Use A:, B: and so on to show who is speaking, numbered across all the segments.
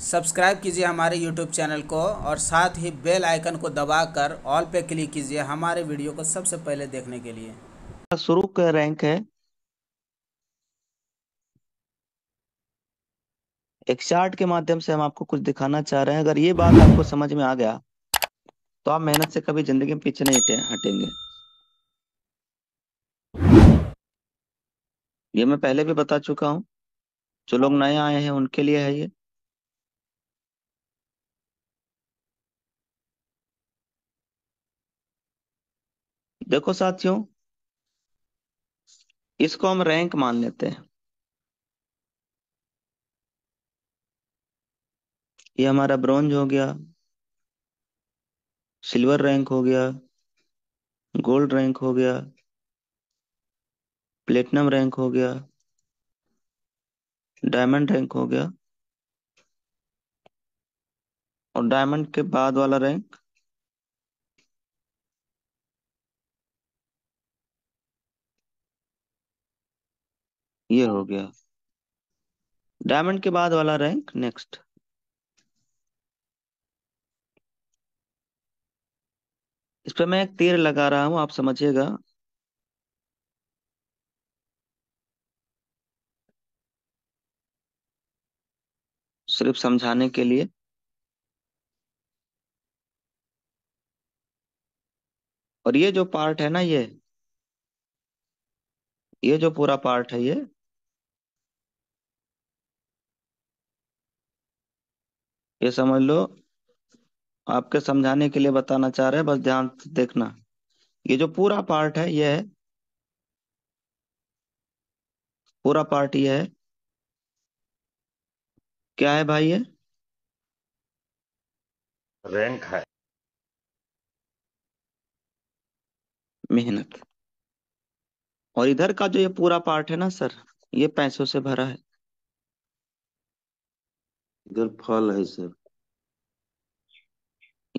A: Subscribe कीजिए हमारे YouTube channel को और साथ ही बेल आइकन को दबाकर ऑल पे क्लिक कीजिए हमारे वीडियो को सबसे पहले देखने के लिए शुरू का रैंक है एक चार्ट के माध्यम से हम आपको कुछ दिखाना चाह रहे हैं अगर ये बात आपको समझ में आ गया तो आप मेहनत से कभी जिंदगी में पीछे नहीं हटेंगे ये मैं पहले भी बता चुका हूं जो लोग नए आए हैं उनके लिए है ये देखो साथियों इसको हम रैंक मान लेते हैं ये हमारा ब्रॉन्ज हो गया सिल्वर रैंक हो गया गोल्ड रैंक हो गया प्लेटिनम रैंक हो गया डायमंड रैंक हो गया और डायमंड के बाद वाला रैंक ये हो गया डायमंड के बाद वाला रैंक नेक्स्ट इस पर मैं एक तीर लगा रहा हूं आप समझिएगा सिर्फ समझाने के लिए और ये जो पार्ट है ना ये ये जो पूरा पार्ट है ये ये समझ लो आपके समझाने के लिए बताना चाह रहे हैं बस ध्यान देखना ये जो पूरा पार्ट है ये है पूरा पार्ट ये है क्या है भाई ये रैंक है मेहनत और इधर का जो ये पूरा पार्ट है ना सर ये पैसों से भरा है इधर फल है सर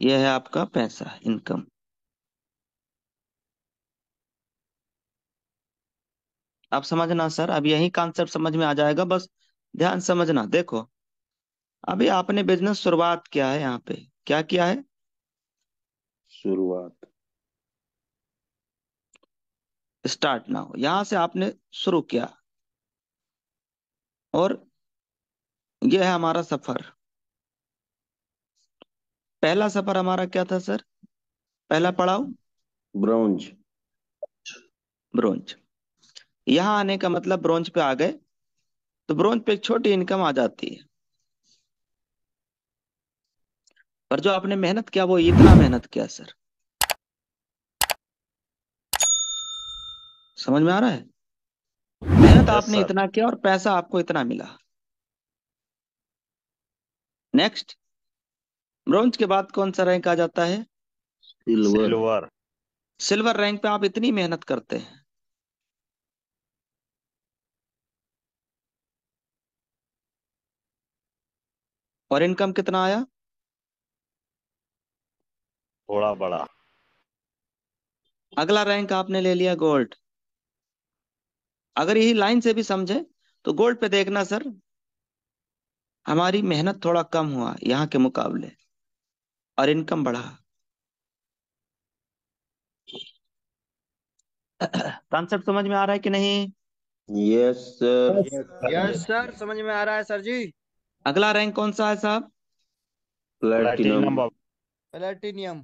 A: यह है आपका पैसा इनकम आप समझना सर अब यही कॉन्सेप्ट समझ में आ जाएगा बस ध्यान समझना देखो अभी आपने बिजनेस शुरुआत किया है यहाँ पे क्या किया है शुरुआत स्टार्ट ना हो यहां से आपने शुरू किया और यह है हमारा सफर पहला सफर हमारा क्या था सर पहला पड़ाव ब्रोंज ब्रोंज यहां आने का मतलब ब्रोंज पे आ गए तो ब्रोंज पे एक छोटी इनकम आ जाती है पर जो आपने मेहनत किया वो इतना मेहनत किया सर समझ में आ रहा है मेहनत आपने इतना किया और पैसा आपको इतना मिला नेक्स्ट ब्रॉन्ज के बाद कौन सा रैंक आ जाता है सिल्वर सिल्वर रैंक पे आप इतनी मेहनत करते हैं और इनकम कितना आया थोड़ा बड़ा अगला रैंक आपने ले लिया गोल्ड अगर यही लाइन से भी समझे तो गोल्ड पे देखना सर हमारी मेहनत थोड़ा कम हुआ यहाँ के मुकाबले और इनकम बढ़ा कॉन्सेप्ट समझ में आ रहा है कि नहीं यस सर यस सर समझ में आ रहा है सर जी अगला रैंक कौन सा है साहब प्लेटिनम प्लेटिनियम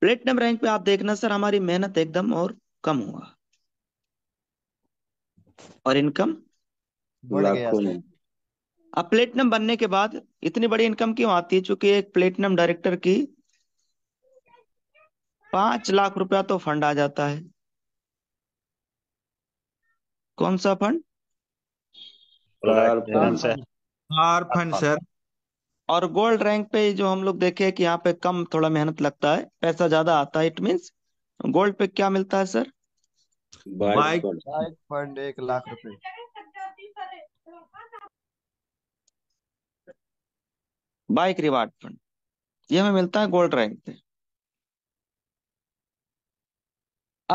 A: प्लेटिनम रैंक पे आप देखना सर हमारी मेहनत एकदम और कम हुआ और इनकम
B: बढ़ गया
A: अब प्लेटिनम बनने के बाद इतनी बड़ी इनकम क्यों आती है चूंकि एक प्लेटिनम डायरेक्टर की पांच लाख रुपया तो फंड आ जाता है कौन सा फंड पार फंड सर और गोल्ड रैंक पे जो हम लोग देखे कि यहाँ पे कम थोड़ा मेहनत लगता है पैसा ज्यादा आता है इट मीन्स गोल्ड पे क्या मिलता है सर बाइक फंड एक लाख रुपए बाइक रिवार्ड फंड ये हमें मिलता है गोल्ड रैंक पे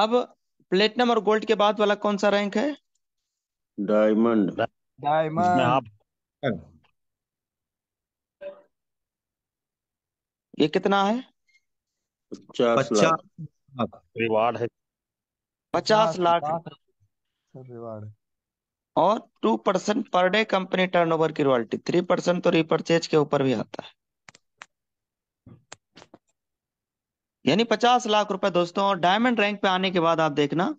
A: अब प्लेटिनम और गोल्ड के बाद वाला कौन सा रैंक है डायमंड डायमंड ये कितना है पचास लाख रिवार्ड है पचास लाख रिवार्ड है और two percent per day company turnover की रॉयल्टी थ्री परसेंट तो रिपर्चेज के ऊपर भी आता है यानी पचास लाख रुपए दोस्तों और डायमंड रैंक पे आने के बाद आप देखना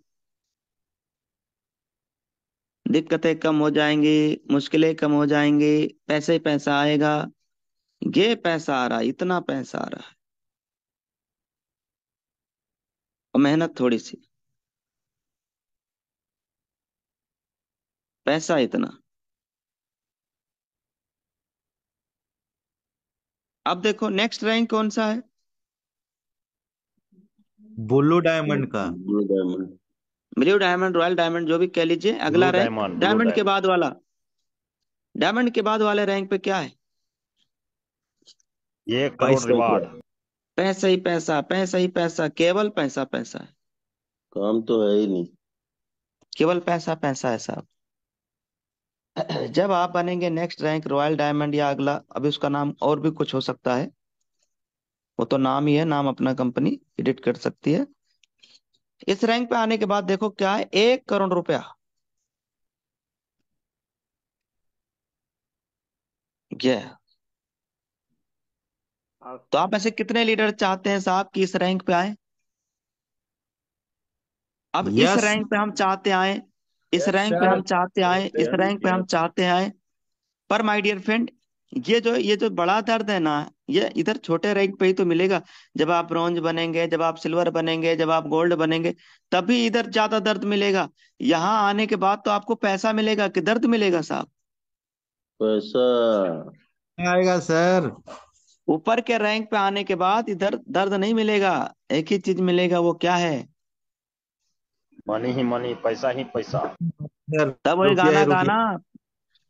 A: दिक्कतें कम हो जाएंगी मुश्किलें कम हो जाएंगी पैसे पैसा आएगा ये पैसा आ रहा है इतना पैसा आ रहा है और मेहनत थोड़ी सी पैसा इतना अब देखो नेक्स्ट रैंक कौन सा है ब्लू डायमंड का blue diamond blue diamond royal diamond जो भी कह लीजिए अगला रैंक डायमंड के बाद वाला डायमंड के बाद वाले रैंक पे क्या है ये पैसा ही पैसा पैसा ही पैसा केवल पैसा पैसा है काम तो है ही नहीं केवल पैसा पैसा है साहब जब आप बनेंगे नेक्स्ट रैंक रॉयल डायमंड या अगला अभी उसका नाम और भी कुछ हो सकता है वो तो नाम ही है नाम अपना कंपनी एडिट कर सकती है इस रैंक पे आने के बाद देखो क्या है एक करोड़ रुपया yeah. तो आप ऐसे कितने लीडर चाहते हैं साहब कि इस रैंक पे आए अब yes. इस रैंक पे हम चाहते आए इस रैंक पे हम चाहते आए इस रैंक पे हम चाहते आए पर माय डियर फ्रेंड ये जो ये जो बड़ा दर्द है ना ये इधर छोटे रैंक पे ही तो मिलेगा जब आप ब्रॉन्ज बनेंगे जब आप सिल्वर बनेंगे जब आप गोल्ड बनेंगे तभी इधर ज्यादा दर्द मिलेगा यहाँ आने के बाद तो आपको पैसा मिलेगा कि दर्द मिलेगा साहब पैसा आएगा सर ऊपर के रैंक पे आने के बाद इधर दर्द नहीं मिलेगा एक ही चीज मिलेगा वो क्या है मनी ही मनी पैसा ही पैसा तब वही गाना गाना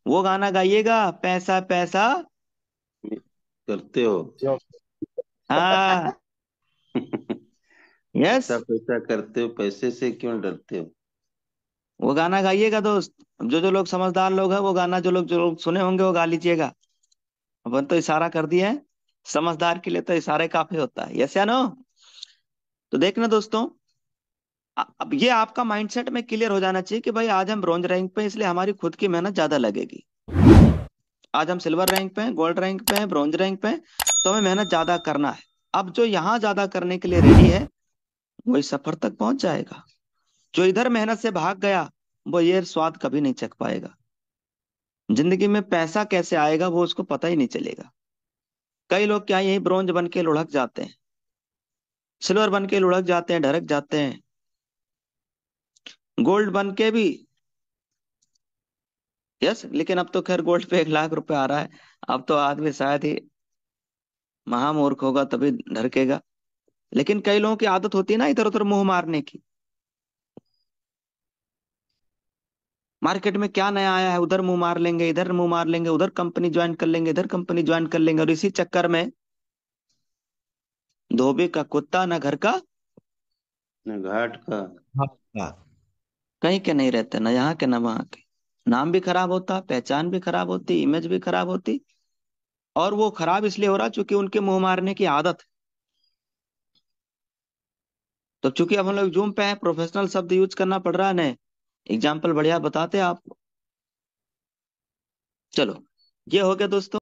A: वो गाना गाइएगा पैसा पैसा करते हो हाँ यस पैसा करते हो पैसे से क्यों डरते हो वो गाना गाइएगा दोस्त जो जो लोग समझदार लोग हैं वो गाना जो लोग जो लोग सुने होंगे वो गा लीजिएगा अपन तो इशारा कर दिया है समझदार के लिए तो इशारे काफी होता है यस या नो तो देखना दोस्तों अब ये आपका माइंडसेट में क्लियर हो जाना चाहिए कि भाई आज हम ब्रॉन्ज रैंक पे इसलिए हमारी खुद की मेहनत ज्यादा लगेगी आज हम सिल्वर रैंक पे हैं गोल्ड रैंक पे हैं ब्रॉन्ज रैंक पे तो हमें मेहनत ज्यादा करना है अब जो यहाँ ज्यादा करने के लिए रेडी है वो इस सफर तक पहुंच जाएगा जो इधर मेहनत से भाग गया वो ये स्वाद कभी नहीं चख पाएगा जिंदगी में पैसा कैसे आएगा वो उसको पता ही नहीं चलेगा कई लोग क्या यही ब्रॉन्ज बन के लुढ़क जाते हैं सिल्वर बन के लुढ़क जाते हैं ढरक जाते हैं गोल्ड बन के भी यस लेकिन अब तो खैर गोल्ड पे एक लाख रुपए आ रहा है अब तो आदमी शायद ही महामूर्ख होगा तभी ढरकेगा लेकिन कई लोगों की आदत होती है ना इधर उधर मुंह मारने की मार्केट में क्या नया आया है उधर मुंह मार लेंगे इधर मुंह मार लेंगे उधर कंपनी ज्वाइन कर लेंगे इधर कंपनी ज्वाइन कर लेंगे और इसी चक्कर में धोबी का कुत्ता ना घर का ना घाट का हाँ, हाँ। कहीं के नहीं रहते ना यहाँ के ना वहां के नाम भी खराब होता पहचान भी खराब होती इमेज भी खराब होती और वो खराब इसलिए हो रहा चूंकि उनके मुंह मारने की आदत है तो चूंकि अब हम लोग जूम पे हैं प्रोफेशनल शब्द यूज करना पड़ रहा है एग्जाम्पल बढ़िया बताते आप आपको चलो ये हो गया दोस्तों